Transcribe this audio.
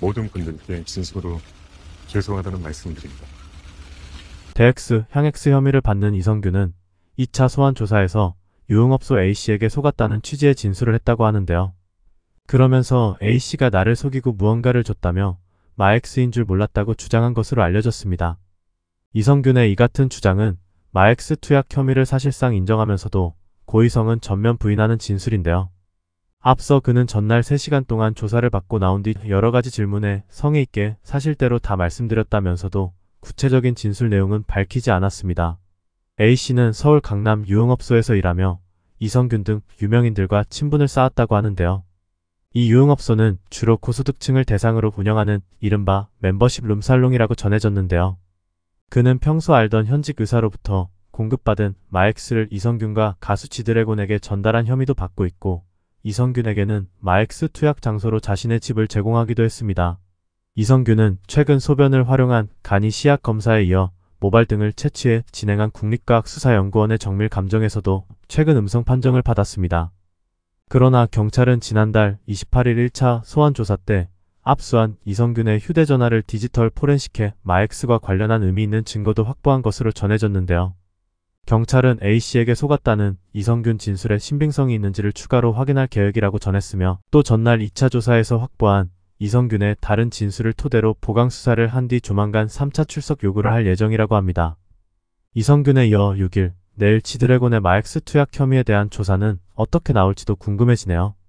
모든 분들께 진심으로 죄송하다는 말씀드립니다. 대엑스 향엑스 혐의를 받는 이성규는 2차 소환 조사에서 유흥업소 A씨에게 속았다는 취지의 진술을 했다고 하는데요. 그러면서 A씨가 나를 속이고 무언가를 줬다며 마엑스인 줄 몰랐다고 주장한 것으로 알려졌습니다. 이성균의 이 같은 주장은 마엑스 투약 혐의를 사실상 인정하면서도 고의성은 전면 부인하는 진술인데요. 앞서 그는 전날 3시간 동안 조사를 받고 나온 뒤 여러가지 질문에 성의 있게 사실대로 다 말씀드렸다면서도 구체적인 진술 내용은 밝히지 않았습니다. A씨는 서울 강남 유흥업소에서 일하며 이성균 등 유명인들과 친분을 쌓았다고 하는데요. 이 유흥업소는 주로 고소득층을 대상으로 운영하는 이른바 멤버십 룸살롱이라고 전해졌는데요. 그는 평소 알던 현직 의사로부터 공급받은 마엑스를 이성균과 가수 지드래곤에게 전달한 혐의도 받고 있고 이성균에게는 마엑스 투약 장소로 자신의 집을 제공하기도 했습니다. 이성균은 최근 소변을 활용한 간이 시약 검사에 이어 모발 등을 채취해 진행한 국립과학수사연구원의 정밀 감정에서도 최근 음성 판정을 받았습니다. 그러나 경찰은 지난달 28일 1차 소환조사 때 압수한 이성균의 휴대전화를 디지털 포렌식해 마엑스와 관련한 의미 있는 증거도 확보한 것으로 전해졌는데요. 경찰은 A씨에게 속았다는 이성균 진술에 신빙성이 있는지를 추가로 확인할 계획이라고 전했으며 또 전날 2차 조사에서 확보한 이성균의 다른 진술을 토대로 보강 수사를 한 뒤 조만간 3차 출석 요구를 할 예정이라고 합니다. 이성균에 이어 6일 내일 지드래곤의 마엑스 투약 혐의에 대한 조사는 어떻게 나올지도 궁금해지네요.